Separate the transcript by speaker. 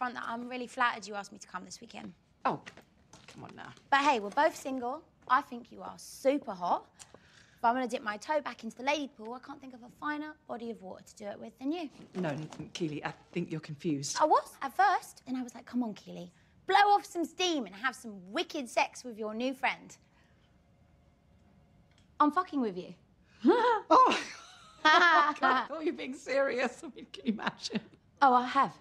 Speaker 1: front that I'm really flattered you asked me to come this weekend.
Speaker 2: Oh, come on now.
Speaker 1: But hey, we're both single. I think you are super hot. If I'm gonna dip my toe back into the lady pool, I can't think of a finer body of water to do it with than you.
Speaker 3: No, Keely, I think you're confused. I
Speaker 1: was at first, and I was like, come on, Keely, blow off some steam and have some wicked sex with your new friend. I'm fucking with you. oh, oh
Speaker 4: God, I thought you were being serious. I mean,
Speaker 5: can you imagine?
Speaker 6: Oh, I have.